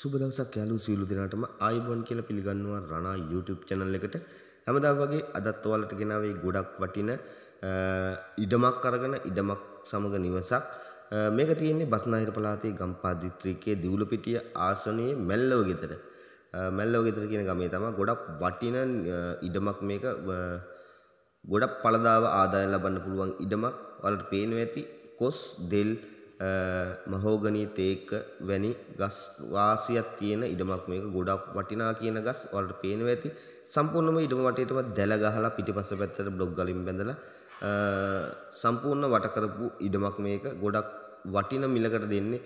සුබ දවසක් යාළුවෝ සියලු දෙනාටම ආයුබෝවන් කියලා පිළිගන්නවා රණා YouTube channel එකට. හැමදාම වගේ අදත් ඔයාලට ගෙනාවේ ගොඩක් වටින ඉඩමක් අරගෙන ඉඩමක් සමග නිවසක් මේක තියෙන්නේ බස්නාහිර පළාතේ ගම්පා දිස්ත්‍රික්කයේ දිවුලපිටිය ආසනයේ මැල්ලව ගෙදර. මැල්ලව ගෙදර කියන ගමේ තමයි ගොඩක් වටින ඉඩමක් මේක ගොඩක් පළදාව ආදායම් ලබන්න පුළුවන් ඉඩමක්. ඔයාලට පේනවා ඇති කොස් දෙල් මහෝගනී තේක වැනි ගස් වාසියක් තියෙන ඉඩමක් මේක ගොඩක් වටිනා කියන ගස් වලට පේනවා ඇති සම්පූර්ණම ඉඩම වටේටම දැල ගහලා පිටිපස්ස පැත්තට බ්ලොක් ගලින් බැඳලා සම්පූර්ණ වට කරපු ඉඩමක් මේක ගොඩක් වටින මිලකට දෙන්නේ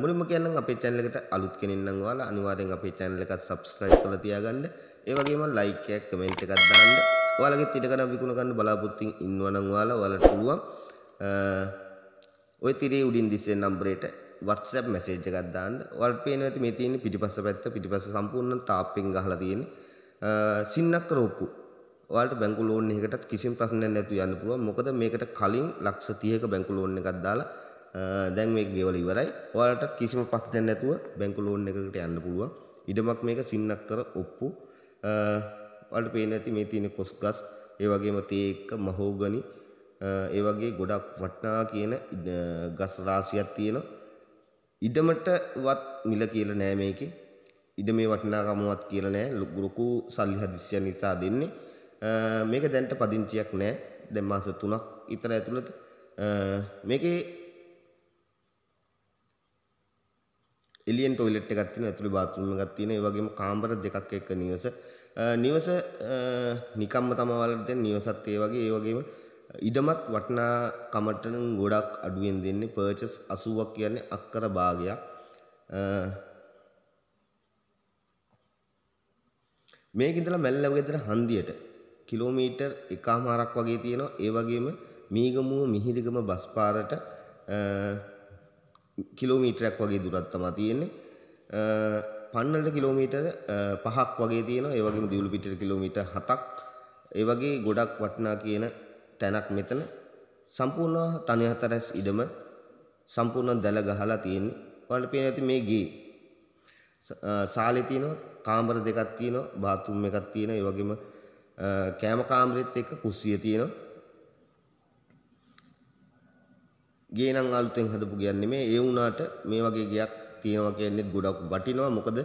මුලින්ම කියන්නම් අපේ channel එකට අලුත් කෙනෙක් නම් ඔයාලා අනිවාර්යෙන් අපේ channel එකත් subscribe කරලා තියාගන්න. ඒ වගේම like එකක් comment එකක් දාන්න. ඔයාලගේ ඉඩකඩ විකුණ ගන්න බලාපොරොත්තු ඉන්නවනම් ඔයාලා ඔයාලට පුළුවන් ඔය තිරේ උඩින් දිස්සෙන නම්බරේට WhatsApp message එකක් දාන්න. ඔයාලට පේනවා ඇති මේ තියෙන්නේ පිටිපස්ස පැත්ත පිටිපස්ස සම්පූර්ණ තාප්පෙන් ගහලා තියෙන සින්නක්ක රෝප්පු. ඔයාලට බැංකු ලෝන් එකකටත් කිසිම ප්‍රශ්නයක් නැතුව යන්න පුළුවන්. මොකද මේකට කලින් ලක්ෂ 30ක බැංකු ලෝන් එකක් දාලා දැන් මේක ගෙවල ඉවරයි. ඔයාලටත් කිසිම ප්‍රශ්නයක් නැතුව බැංකු ලෝන් එකකට යන්න පුළුවන්. ඉඩමක් මේක සින්නක් කර ඔප්පු. ඔයාලට පේනවා ඇති මේ තියෙන කොස් ගස්, ඒ වගේම තේ එක, මහෝගනි ඒ වගේ ගොඩක් වටනා කියන ගස් රාශියක් තියෙනවා. ඉඩමටවත් මිල කියලා නෑ මේකේ. ඉඩමේ වටිනාකමවත් කියලා නෑ. ලොකු සල්ලි හදිස්සියක් නිසා දෙන්නේ. මේක දැන්ට පදිංචියක් නෑ. දැන් මාස 3ක් විතර ඇතුළත මේකේ එලියන් ටොයිලට් එකක් තියෙනවා ඇතුළේ බාත් รู ම් එකක් තියෙනවා ඒ වගේම කාමර දෙකක් එක්ක නිවස නිවස නිකම්ම තමයි වලට දැන් නිවසත් ඒ වගේ ඒ වගේම ඉඩමත් වටනාකමට ගොඩක් අඩුවෙන් දෙන්නේ පර්චස් 80ක් කියන්නේ අක්කර භාගයක් මේක ඉඳලා මැල්ලව ගෙදර හන්දියට කිලෝමීටර් එකමාරක් වගේ තියෙනවා ඒ වගේම මීගමුව මිහිරිගම බස් පාරට කිලෝමීටරයක් වගේ දුරක් තමයි තියෙන්නේ පන්නලට කිලෝමීටර් 5ක් වගේ තියෙනවා ඒ වගේම දියුළු පිටට කිලෝමීටර් 7ක් ඒ වගේ ගොඩක් වටිනා කියන තැනක් මෙතන සම්පූර්ණ තනි හතරස් ඉඩම සම්පූර්ණ දැල ගහලා තියෙන්නේ. ඔයාලට පේන ඇති මේ ගේ. සාලේ තියෙනවා, කාමර දෙකක් තියෙනවා, බාත් รู ම් එකක් තියෙනවා, ඒ වගේම කෑම කාමරෙත් එක්ක කුස්සිය තියෙනවා. ගේ නම් අලුතෙන් හදපු ගයක් නෙමෙයි. ඒ වුණාට මේ වගේ ගයක් තියෙනවා කියන්නේ ගොඩක් වටිනවා. මොකද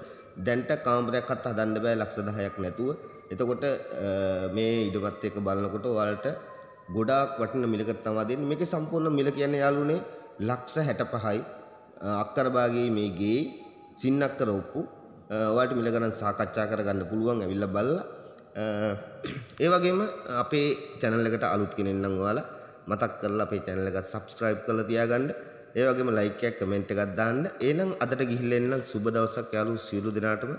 දැන්ට කාමරයක්වත් හදන්න බෑ ලක්ෂ 10ක් නැතුව. එතකොට මේ ඉඩමත් එක්ක බලනකොට ඔයාලට ගොඩාක් වටින මිලකට තමා දෙන්නේ. මේකේ සම්පූර්ණ මිල කියන්නේ යාළුවනේ ලක්ෂ 65යි. අක්කර භාගයේ මේ ගේ සින්නක්කර ඔප්පු ඔයාලට මිල ගණන් සාකච්ඡා කරගන්න පුළුවන් ඇවිල්ලා බලලා. ඒ වගේම අපේ channel එකට අලුත් කෙනෙක් නම් ඔයාලා මතක් කරලා අපේ channel එක subscribe කරලා තියාගන්න. ඒ වගේම like එකක් comment එකක් දාන්න. එහෙනම් අදට ගිහිල්ලා එන්න සුබ දවසක් යාළුවෝ සියලු දෙනාටම